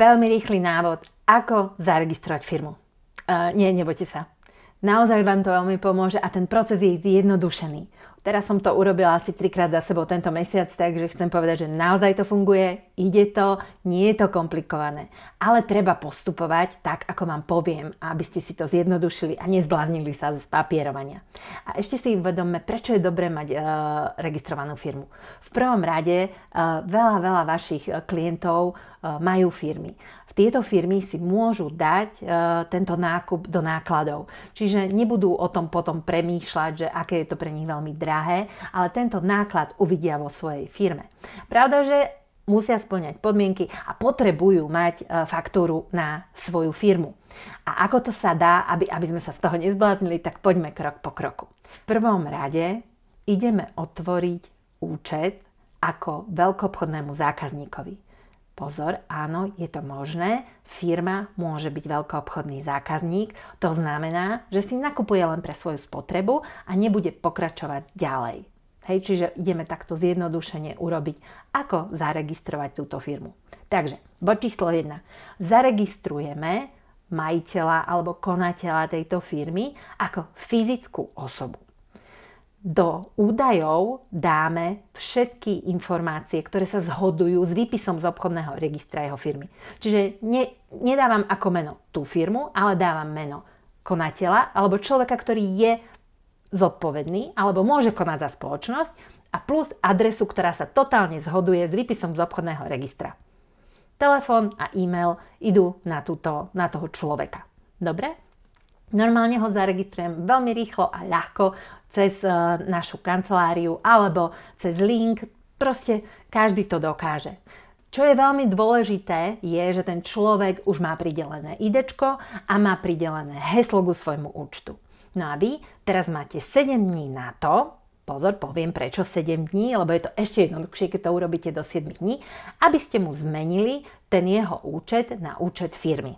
veľmi rýchly návod, ako zaregistrovať firmu. Uh, nie, nebojte sa. Naozaj vám to veľmi pomôže a ten proces je zjednodušený. Teraz som to urobila asi trikrát za sebou tento mesiac, takže chcem povedať, že naozaj to funguje, ide to, nie je to komplikované. Ale treba postupovať tak, ako vám poviem, aby ste si to zjednodušili a nezbláznili sa z papierovania. A ešte si uvedomme, prečo je dobré mať e, registrovanú firmu. V prvom rade e, veľa, veľa vašich eh, klientov e, majú firmy. V tieto firmy si môžu dať e, tento nákup do nákladov. Čiže nebudú o tom potom premýšľať, že aké je to pre nich veľmi drahé drahé, ale tento náklad uvidia vo svojej firme. Pravda, že musia splňať podmienky a potrebujú mať e, faktúru na svoju firmu. A ako to sa dá, aby, aby sme sa z toho nezbláznili, tak poďme krok po kroku. V prvom rade ideme otvoriť účet ako veľkoobchodnému zákazníkovi. Pozor, áno, je to možné. Firma môže byť veľkoobchodný zákazník. To znamená, že si nakupuje len pre svoju spotrebu a nebude pokračovať ďalej. Hej, čiže ideme takto zjednodušene urobiť, ako zaregistrovať túto firmu. Takže, bod číslo 1. Zaregistrujeme majiteľa alebo konateľa tejto firmy ako fyzickú osobu do údajov dáme všetky informácie, ktoré sa zhodujú s výpisom z obchodného registra jeho firmy. Čiže ne, nedávam ako meno tú firmu, ale dávam meno konateľa alebo človeka, ktorý je zodpovedný alebo môže konať za spoločnosť a plus adresu, ktorá sa totálne zhoduje s výpisom z obchodného registra. Telefón a e-mail idú na, túto, na toho človeka. Dobre? Normálne ho zaregistrujem veľmi rýchlo a ľahko cez e, našu kanceláriu alebo cez link. Proste každý to dokáže. Čo je veľmi dôležité, je, že ten človek už má pridelené idečko a má pridelené heslo ku svojmu účtu. No a vy teraz máte 7 dní na to, pozor, poviem prečo 7 dní, lebo je to ešte jednoduchšie, keď to urobíte do 7 dní, aby ste mu zmenili ten jeho účet na účet firmy.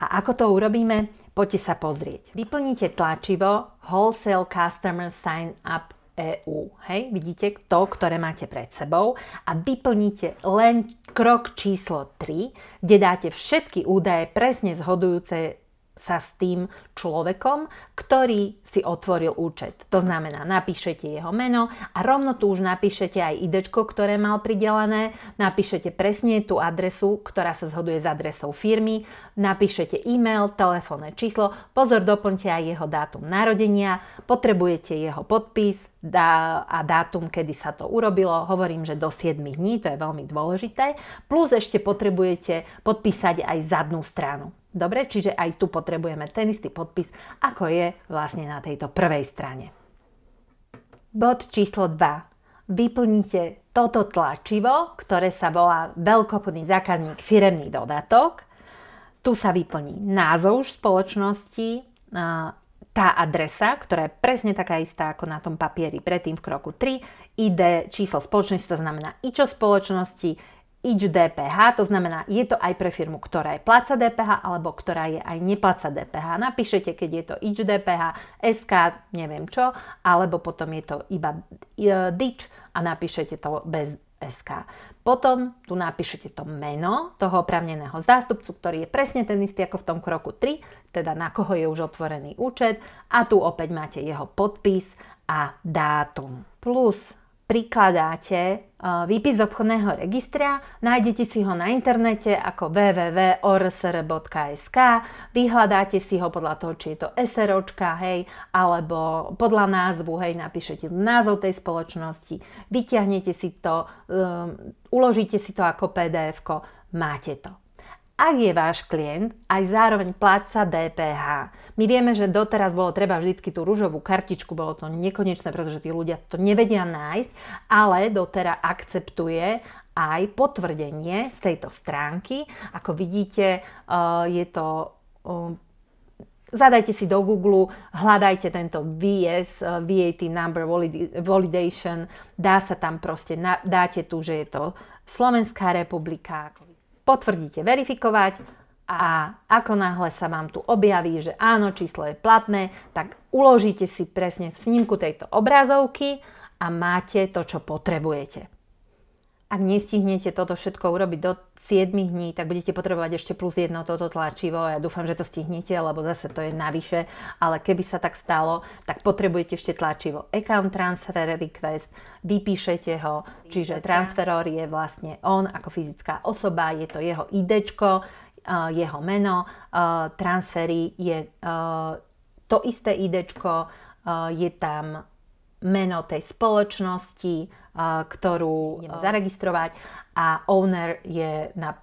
A ako to urobíme? Poďte sa pozrieť. Vyplníte tlačivo Wholesale Customer Sign Up EU. Hej, vidíte to, ktoré máte pred sebou a vyplníte len krok číslo 3, kde dáte všetky údaje presne zhodujúce sa s tým človekom, ktorý si otvoril účet. To znamená, napíšete jeho meno a rovno tu už napíšete aj ID, ktoré mal pridelené, napíšete presne tú adresu, ktorá sa zhoduje s adresou firmy, napíšete e-mail, telefónne číslo, pozor, doplňte aj jeho dátum narodenia, potrebujete jeho podpis a dátum, kedy sa to urobilo. Hovorím, že do 7 dní, to je veľmi dôležité. Plus ešte potrebujete podpísať aj zadnú stranu. Dobre, čiže aj tu potrebujeme ten istý podpis, ako je vlastne na tejto prvej strane. Bod číslo 2. Vyplníte toto tlačivo, ktoré sa volá veľkopodný zákazník firemný dodatok. Tu sa vyplní názov spoločnosti, tá adresa, ktorá je presne taká istá ako na tom papieri predtým v kroku 3, ID, číslo spoločnosti, to znamená IČO spoločnosti, ič DPH, to znamená, je to aj pre firmu, ktorá je placa DPH alebo ktorá je aj neplaca DPH. Napíšete, keď je to ič DPH, SK, neviem čo, alebo potom je to iba e, DIČ a napíšete to bez SK. Potom tu napíšete to meno toho opravneného zástupcu, ktorý je presne ten istý ako v tom kroku 3, teda na koho je už otvorený účet a tu opäť máte jeho podpis a dátum. Plus prikladáte e, výpis z obchodného registra, nájdete si ho na internete ako www.orsr.sk, vyhľadáte si ho podľa toho, či je to SROčka, hej, alebo podľa názvu, hej, napíšete názov tej spoločnosti, vyťahnete si to, um, uložíte si to ako pdf máte to ak je váš klient aj zároveň pláca DPH. My vieme, že doteraz bolo treba vždy tú rúžovú kartičku, bolo to nekonečné, pretože tí ľudia to nevedia nájsť, ale doteraz akceptuje aj potvrdenie z tejto stránky. Ako vidíte, eh, je to... Eh, zadajte si do Google, hľadajte tento VS, eh, VAT number validation, dá sa tam proste, dáte tu, že je to Slovenská republika potvrdíte verifikovať a ako náhle sa vám tu objaví, že áno, číslo je platné, tak uložíte si presne snímku tejto obrazovky a máte to, čo potrebujete. Ak nestihnete toto všetko urobiť do 7 dní, tak budete potrebovať ešte plus jedno toto tlačivo. Ja dúfam, že to stihnete, lebo zase to je navyše. Ale keby sa tak stalo, tak potrebujete ešte tlačivo Account Transfer Request, vypíšete ho, čiže transferor je vlastne on ako fyzická osoba, je to jeho ID, e, jeho meno, e, transfery je e, to isté ID, je tam meno tej spoločnosti, ktorú idem zaregistrovať a owner je na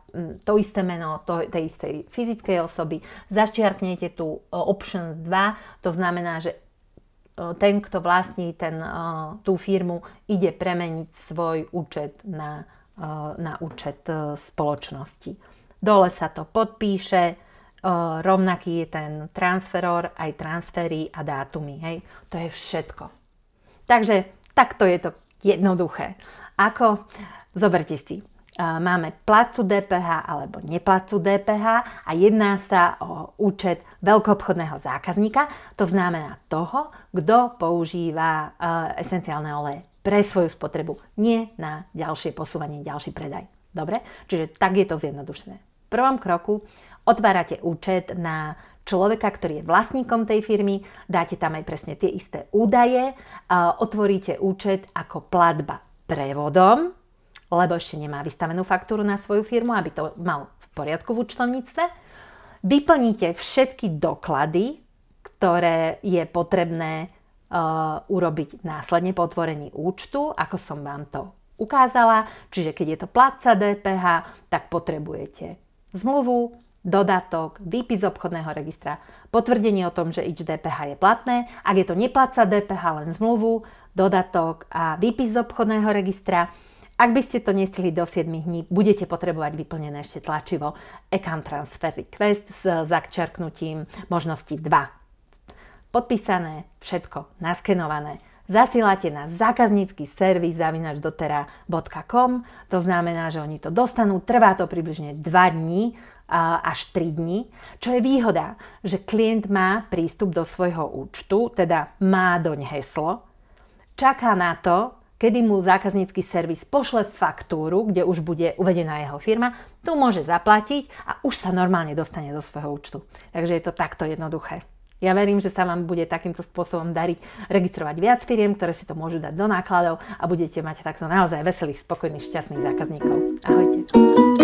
to isté meno to, tej istej fyzickej osoby. Začiarknete tu e, option 2, to znamená, že e, ten, kto vlastní ten, e, tú firmu, ide premeniť svoj účet na, na účet spoločnosti. Dole sa to podpíše, rovnaký je ten transferor, aj transfery a dátumy. Hej. To je všetko. Takže takto je to jednoduché. Ako? Zoberte si. E, máme placu DPH alebo neplacu DPH a jedná sa o účet veľkoobchodného zákazníka. To znamená toho, kto používa e, esenciálne oleje pre svoju spotrebu, nie na ďalšie posúvanie, ďalší predaj. Dobre? Čiže tak je to zjednodušené. V prvom kroku otvárate účet na človeka, ktorý je vlastníkom tej firmy, dáte tam aj presne tie isté údaje, otvoríte účet ako platba prevodom, lebo ešte nemá vystavenú faktúru na svoju firmu, aby to mal v poriadku v účtovníctve. Vyplníte všetky doklady, ktoré je potrebné e, urobiť následne po otvorení účtu, ako som vám to ukázala. Čiže keď je to platca DPH, tak potrebujete zmluvu, dodatok, výpis obchodného registra, potvrdenie o tom, že ich DPH je platné, ak je to nepláca DPH len zmluvu, dodatok a výpis z obchodného registra. Ak by ste to nestihli do 7 dní, budete potrebovať vyplnené ešte tlačivo Account Transfer Request s zakčerknutím možnosti 2. Podpísané, všetko naskenované. zasilate na zákaznícky servis zavinačdotera.com, to znamená, že oni to dostanú, trvá to približne 2 dní, až 3 dní, čo je výhoda, že klient má prístup do svojho účtu, teda má doň heslo, čaká na to, kedy mu zákaznícky servis pošle faktúru, kde už bude uvedená jeho firma, tu môže zaplatiť a už sa normálne dostane do svojho účtu. Takže je to takto jednoduché. Ja verím, že sa vám bude takýmto spôsobom dariť registrovať viac firiem, ktoré si to môžu dať do nákladov a budete mať takto naozaj veselých, spokojných, šťastných zákazníkov. Ahojte.